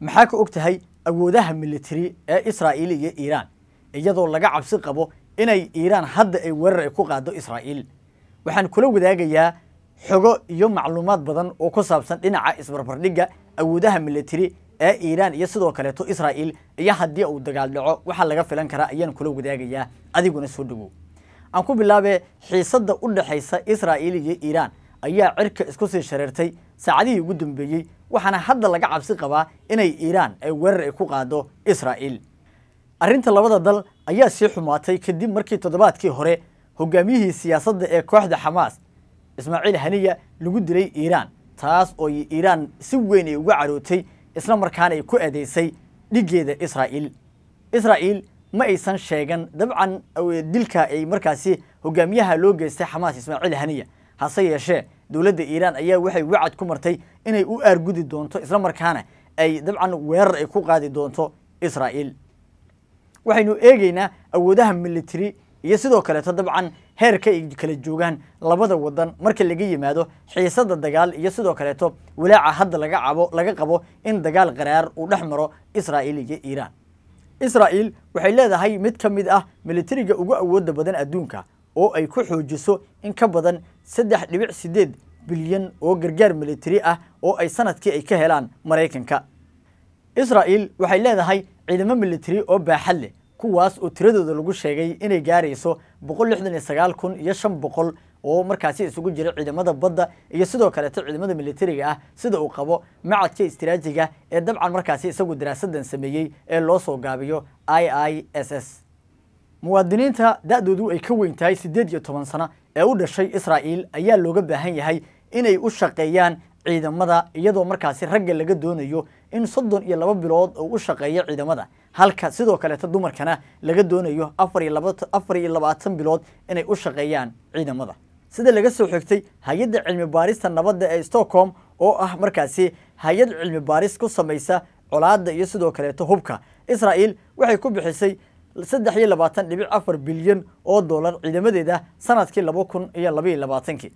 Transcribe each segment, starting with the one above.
maxaa ka og tahay awoodaha militari ee israa'iil iyo iiraan iyadoo laga cabsi qabo inay iiraan hadda ay weerar ay ku qaado israa'iil waxaan kula wadaagayaa xogo iyo macluumaad badan oo ku saabsan dhinaca isbarbardhigga awoodaha military ee iiraan iyo sidoo kaleeto israa'iil iyo haddii uu dagaal dhaco waxaa laga filan karaa ayaan kula wadaagayaa adiguna soo dhowow aan ku bilaabee xiisadda u dhexaysa israa'iil iyo iiraan ayaa cirka isku sii shareertay saacadihii ugu dambeeyey waxaana hadda laga cabsi qabaa inay iiraan ay weerar ay ku qaado israa'iil arrinta labada dal ayaa sii xumaatay kadib markii toddobaadkii hore hogaamiyihii siyaasadda ee kooxda xamaas ismaaciil haniya lagu dilay iiraan taas oo iiraan si weyn ay uga carootay isla markaana ay ku eedeysay dhiggeeda israa'iil israa'iil ma aysan sheegan dabcan dilka ay markaasi hogaamiyaha loo geystay xamaas ismaaciil haniya hase yeeshee dowladda iiraan ayaa waxay wacad ku martay inay u aargudi doonto isla markaana ay dabcan weerar ay ku qaadi doonto israa'iil waxaynu eegeynaa awoodaha military iyo sidoo kaleeto dabcan heerka ay kala joogaan labada wadan marka laga yimaado xiisadda dagaal iyo sidoo kaleeto walaaca hadda laga cabo laga qabo in dagaal qaraar uu dhex maro israa'iil iyo iiraan israa'iil waxay leedahay mid ka mid ah militariga ugu awoodda badan adduunka oo ay ku xoojiso in ka badan saddex dhibic siddeed bilyan oo gargaar militari ah oo ay sanadkii ay ka helaan maraykanka israa'il waxay leedahay ciidamo militari oo baaxad leh kuwaas oo tiradooda lagu sheegay inay gaarayso boqol lixdan iyo sagaal kun iyo shan boqol oo markaasi isugu jira ciidamada badda iyo sidoo kaleeto ciidamada militariga ah sida uu qabo macadka istaraatijiga ee dabcan markaasi isagu daraasadan sameeyey ee loo soo gaabiyo i i s s muwaadiniinta da-doodu ay ka weyn tahay siddeed iyo toban sano ee u dhashay israa'iil ayaa looga baahan yahay inay u shaqeeyaan ciidamada iyadoo markaasi ragga laga doonayo in soddon iyo laba bilood uu u shaqeeyo ciidamada halka sidoo kaleeta dumarkana laga doonayo afar iyo afar iyo labaatan bilood inay u shaqeeyaan ciidamada sida laga soo xigtay hay-adda cilmi baarista nabadda ee stockholm oo ah markaasi hay-ad cilmi baaris ku samaysa colaadda iyo sidoo kaleeta hubka israa'iil waxay ku bixisay saddex iyo labaatan dhibic afar bilyan oo doolar ciidamadeeda sanadkii laba kun iyo labaiyo labaatankii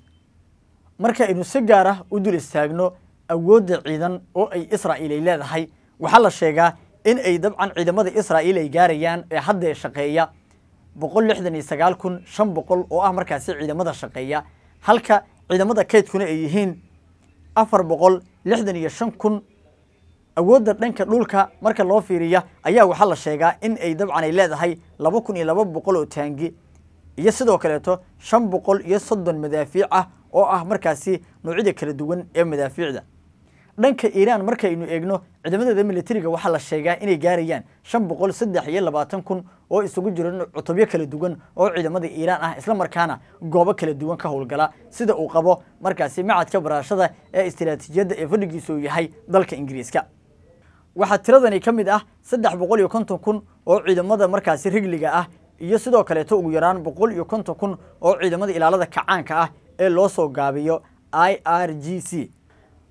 markaaynu si gaar ah u dul istaagno awoodda ciidan oo ay israa'iil ay leedahay waxaa la sheegaa in ay dabcan ciidamada israa'iil ay gaarayaan ee hadda shaqeeya boqol lixdan iyo sagaal kun shan boqol oo ah markaasi ciidamada shaqeeya halka ciidamada kaydkuna ay yihiin afar boqol lixdan iyo shan kun awoodda dhanka dhulka marka loo fiiriya ayaa waxaa la sheegaa in ay dabcan ay leedahay laba kun iyo laba boqol oo taangi iyo sidoo kaleeto shan boqol iyo soddon madaafiic ah oo ah markaasi noocyada kala duwan ee madaafiicda dhanka iiraan markaynu eegno ciidamadeeda milatariga waxaa la sheegaa inay gaarayaan shan boqol saddex iyo labaatan kun oo isugu jira cutubyo kala duwan oo ciidamada iiraan ah isla markaana goobo kala duwan ka howlgala sida uu qabo markaasi macadka baraashada ee istiraatiijiyadda ee fadhigiisu yahay dalka ingiriiska waxaa tiradani ka mid ah saddex boqol iyo konton kun oo ciidamada markaasi rigliga ah iyo sidoo kaleeto ugu yaraan boqol iyo konton kun oo ciidamada ilaalada kacaanka ah ee loo soo gaabiyo i r g c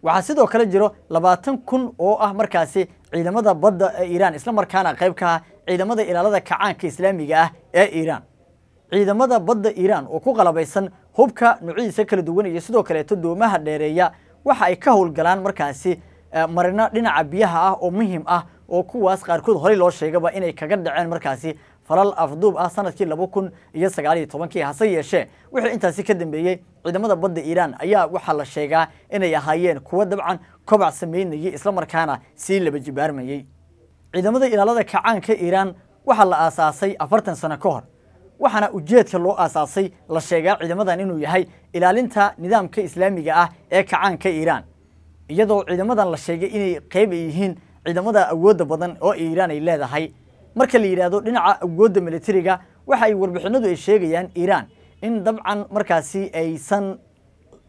waxaa sidoo kale jiro labaatan kun oo ah markaasi ciidamada badda ee iiraan markaana qayb ka ah ciidamada ilaalada kacaanka islaamiga ah ee iiraan ciidamada badda iiraan oo ku qalabaysan hubka nuucyadiisa kala duwan iyo sidoo kaleeto doomaha dheereeya waxa ay ka howlgalaan markaasi Eh, marino dhinaca biyaha ah oo muhiim ah oo kuwaas qaarkood horey loo sheegaba inay kaga dhaceen markaasi falal afduub ah sanadkii laba kun iyo sagaaliyo tobankii hase yeeshee wixii intaasi ka dambeeyey ciidamada badda iiraan ayaa waxaa la sheegaa inay ahaayeen kuwo dabcan kobac isla markaana sii laba jibaarmayey ciidamada ilaalada kacaanka iiraan waxaa la aasaasay afartan sano ka hor waxaana ujeedka loo aasaasay la sheegaa ciidamadan inuu yahay ilaalinta nidaamka islaamiga ah ee kacaanka iiraan iyadoo ciidamadan la sheegay inay qeyb ay yihiin ciidamada awoodda badan oo iiraan ay leedahay marka la yidhaahdo dhinaca awoodda milatariga waxa ay warbixinadu ay sheegayaan iiraan in dabcan markaasi aysan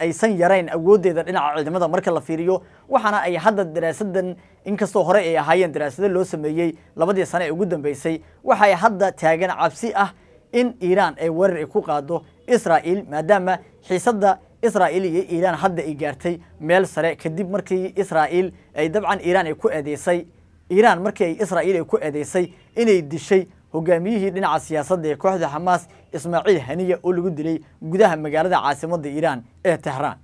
aysan yarayn awooddeeda dhinaca ciidamada marka la fiiriyo waxaana ay hadda daraasadan inkastoo hore ay ahaayeen daraasado loo sameeyey labadii sane ee ugu dambeysay waxay hadda taagan cabsi ah in iiraan ay weerar ku qaado israa'il maadaama xiisadda israa'iil iyo iiraan hadda ay gaartay meel sare kadib markii israa'iil ay dabcan iiraan ay ku eedeysay iiraan markii ay israa'iil ay ku eedeysay inay dishay hogaamiyihii dhinaca siyaasadda ee kooxda xamaas ismaaciil haniya oo lagu dilay gudaha magaalada caasimadda iiraan ee tehraan